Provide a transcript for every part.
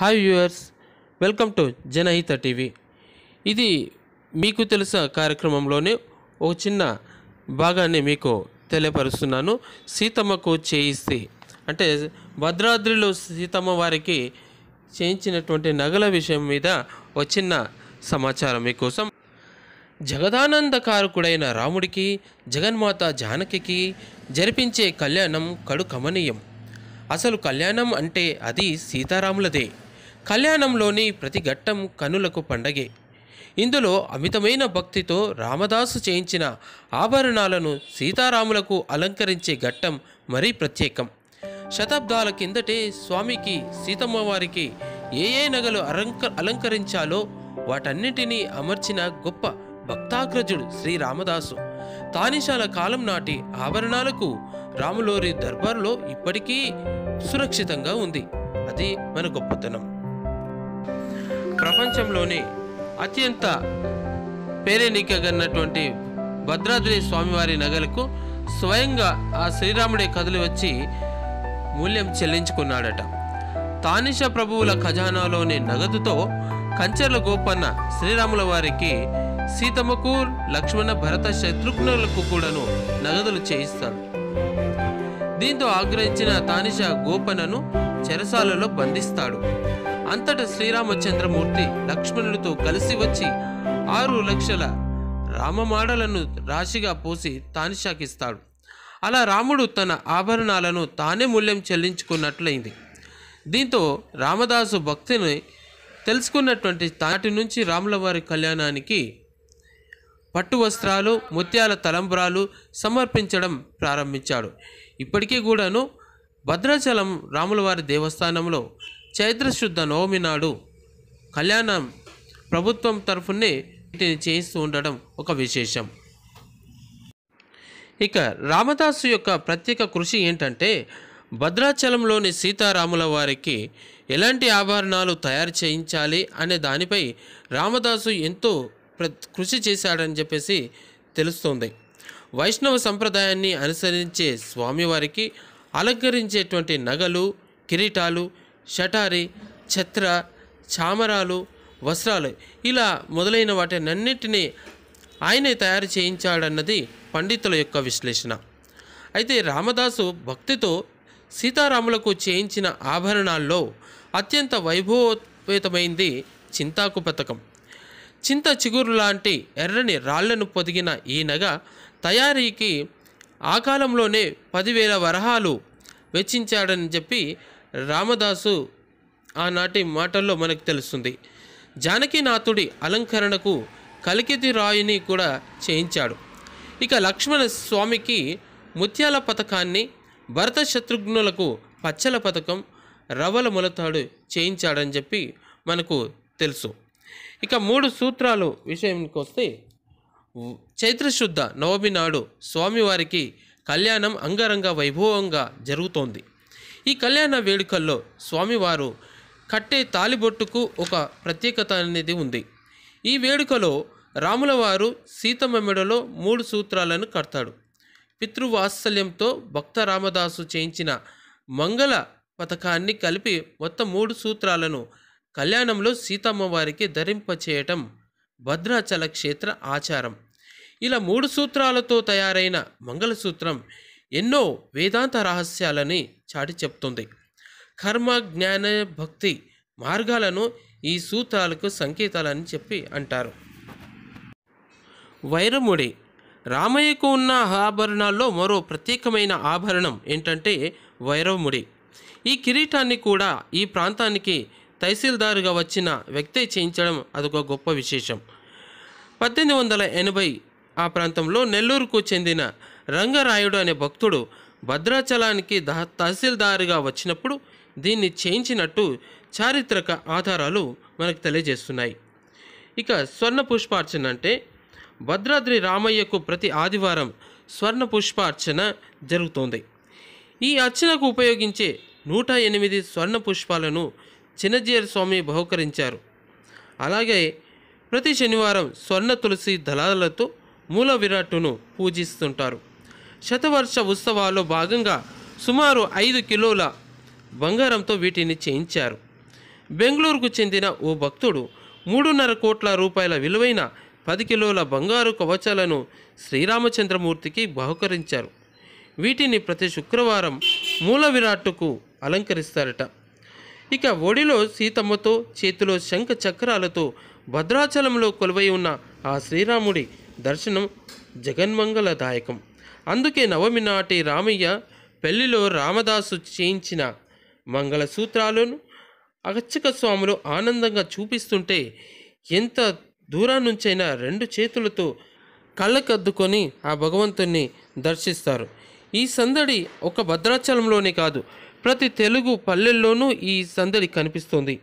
hi viewers welcome to Janahita TV ఇది మీకు తెలుసా కార్యక్రమంలోనే ఒక చిన్న భాగాన్ని మీకు తెలియపరుస్తున్నాను సీతమ్మకు చేయిస్తే అంటే భద్రాద్రిలో సీతమ్మ వారికి చేయించినటువంటి నగల విషయం మీద ఒక చిన్న సమాచారం మీకోసం జగదానందకారకుడైన రాముడికి జగన్మాత జానకి జరిపించే కళ్యాణం కడు అసలు కళ్యాణం అంటే అది సీతారాములదే కళ్యాణంలోని ప్రతి ఘట్టం కనులకు పండగే ఇందులో అమితమైన భక్తితో రామదాసు చేయించిన ఆభరణాలను సీతారాములకు అలంకరించే ఘట్టం మరీ ప్రత్యేకం శతాబ్దాల కిందటే స్వామికి సీతమ్మవారికి ఏ ఏ నగలు అలంక అలంకరించాలో వాటన్నిటినీ అమర్చిన గొప్ప భక్తాగ్రజుడు శ్రీ రామదాసు తానిశాల కాలం నాటి ఆభరణాలకు రాములోరి దర్బార్లో ఇప్పటికీ సురక్షితంగా ఉంది అది మన గొప్పతనం ప్రపంచంలోని అత్యంత పేరెనికగన్నటువంటి భద్రాద్రి స్వామివారి నగలకు స్వయంగా ఆ శ్రీరాముడే కథలు వచ్చి మూల్యం చెల్లించుకున్నాడట తానిష ప్రభువుల ఖజానాలోని నగదుతో కంచెర్ల గోపన్న శ్రీరాముల వారికి సీతమ్మకు లక్ష్మణ భరత శత్రుఘ్నులకు కూడాను నగదులు చేయిస్తాడు దీంతో ఆగ్రహించిన తానిష గోపనను చెరసాలలో బంధిస్తాడు అంతట శ్రీరామచంద్రమూర్తి లక్ష్మణుడితో కలిసి వచ్చి ఆరు లక్షల రామమాడలను రాశిగా పోసి తాను అలా రాముడు తన ఆభరణాలను తానే మూల్యం చెల్లించుకున్నట్లయింది దీంతో రామదాసు భక్తిని తెలుసుకున్నటువంటి తాటి నుంచి రాములవారి కళ్యాణానికి పట్టు వస్త్రాలు ముత్యాల తలంబ్రాలు సమర్పించడం ప్రారంభించాడు ఇప్పటికీ కూడాను భద్రాచలం రాములవారి దేవస్థానంలో చైత్రశుద్ధ నవమి నాడు కళ్యాణం ప్రభుత్వం తరఫునే వీటిని చేయిస్తూ ఉండడం ఒక విశేషం ఇక రామదాసు యొక్క ప్రత్యేక కృషి ఏంటంటే భద్రాచలంలోని సీతారాముల వారికి ఎలాంటి ఆభరణాలు తయారు చేయించాలి అనే దానిపై రామదాసు ఎంతో కృషి చేశాడని చెప్పేసి తెలుస్తోంది వైష్ణవ సంప్రదాయాన్ని అనుసరించే స్వామివారికి అలంకరించేటువంటి నగలు కిరీటాలు షటారి ఛత్ర చామరాలు వస్త్రాలు ఇలా మొదలైన వాటినన్నిటినీ ఆయనే తయారు చేయించాడన్నది పండితుల యొక్క విశ్లేషణ అయితే రామదాసు భక్తితో సీతారాములకు చేయించిన ఆభరణాల్లో అత్యంత వైభవోపేతమైంది చింతాకు పథకం చింత చిగురు లాంటి ఎర్రని రాళ్లను పొదిగిన ఈ నగ తయారీకి ఆ కాలంలోనే పదివేల వరహాలు వెచ్చించాడని చెప్పి రామదాసు ఆనాటి మాటల్లో మనకు తెలుస్తుంది జానకీనాథుడి అలంకరణకు కలికితి రాయిని కూడా చేయించాడు ఇక లక్ష్మణ స్వామికి ముత్యాల పథకాన్ని భరత శత్రుఘ్నులకు పచ్చల పథకం రవల ములతాడు చేయించాడని చెప్పి మనకు తెలుసు ఇక మూడు సూత్రాలు విషయానికి వస్తే చైత్రశుద్ధ నవమి నాడు స్వామివారికి కళ్యాణం అంగరంగ వైభవంగా జరుగుతోంది ఈ కళ్యాణ వేడుకల్లో స్వామివారు కట్టే తాలిబొట్టుకు ఒక ప్రత్యేకత అనేది ఉంది ఈ వేడుకలో రాములవారు సీతమ్మ మెడలో మూడు సూత్రాలను కడతాడు పితృవాత్సల్యంతో భక్త రామదాసు చేయించిన మంగళ పథకాన్ని కలిపి మొత్తం మూడు సూత్రాలను కళ్యాణంలో సీతమ్మ వారికి ధరింపచేయటం భద్రాచల క్షేత్ర ఆచారం ఇలా మూడు సూత్రాలతో తయారైన మంగళసూత్రం ఎన్నో వేదాంత రహస్యాలని చాటి చెప్తుంది కర్మ జ్ఞాన భక్తి మార్గాలను ఈ సూత్రాలకు సంకేతాలని చెప్పి అంటారు వైరముడి రామయ్యకు ఉన్న ఆభరణాల్లో మరో ప్రత్యేకమైన ఆభరణం ఏంటంటే వైరముడి ఈ కిరీటాన్ని కూడా ఈ ప్రాంతానికి తహసీల్దారుగా వచ్చిన వ్యక్తే చేయించడం అదొక గొప్ప విశేషం పద్దెనిమిది వందల ఎనభై ఆ ప్రాంతంలో నెల్లూరుకు చెందిన రంగరాయుడు అనే భక్తుడు భద్రాచలానికి దహ తహసీల్దారుగా వచ్చినప్పుడు దీన్ని చేయించినట్టు చారిత్రక ఆధారాలు మనకు తెలియజేస్తున్నాయి ఇక స్వర్ణ పుష్పార్చన అంటే భద్రాద్రి రామయ్యకు ప్రతి ఆదివారం స్వర్ణ పుష్పార్చన జరుగుతోంది ఈ అర్చనకు ఉపయోగించే నూట ఎనిమిది స్వర్ణ పుష్పాలను చిన్నజీయర్ స్వామి బహుకరించారు అలాగే ప్రతి శనివారం స్వర్ణ తులసి దళాలతో మూల విరాట్టును పూజిస్తుంటారు శతవర్ష ఉత్సవాల్లో భాగంగా సుమారు ఐదు కిలోల బంగారంతో వీటిని చేయించారు బెంగళూరుకు చెందిన ఓ భక్తుడు మూడున్నర కోట్ల రూపాయల విలువైన పది కిలోల బంగారు కవచాలను శ్రీరామచంద్రమూర్తికి బహుకరించారు వీటిని ప్రతి శుక్రవారం మూల విరాట్టుకు అలంకరిస్తారట ఇక ఒడిలో సీతమ్మతో చేతిలో శంఖ చక్రాలతో భద్రాచలంలో కొలువై ఉన్న ఆ శ్రీరాముడి దర్శనం జగన్మంగళదాయకం అందుకే నవమి నాటి రామయ్య పెళ్లిలో రామదాసు చేయించిన మంగళసూత్రాలను అగచ్చక స్వాములు ఆనందంగా చూపిస్తుంటే ఎంత దూరం నుంచైనా రెండు చేతులతో కళ్ళకద్దుకొని ఆ భగవంతుణ్ణి దర్శిస్తారు ఈ సందడి ఒక భద్రాచలంలోనే కాదు ప్రతి తెలుగు పల్లెల్లోనూ ఈ సందడి కనిపిస్తుంది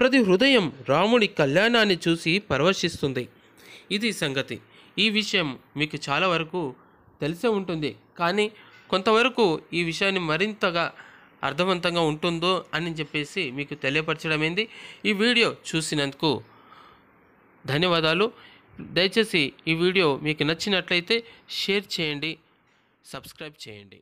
ప్రతి హృదయం రాముడి కళ్యాణాన్ని చూసి పరవశిస్తుంది ఇది సంగతి ఈ విషయం మీకు చాలా వరకు తెలిసే ఉంటుంది కానీ కొంతవరకు ఈ విషయాన్ని మరింతగా అర్థవంతంగా ఉంటుందో అని చెప్పేసి మీకు తెలియపరచడమైంది ఈ వీడియో చూసినందుకు ధన్యవాదాలు దయచేసి ఈ వీడియో మీకు నచ్చినట్లయితే షేర్ చేయండి సబ్స్క్రైబ్ చేయండి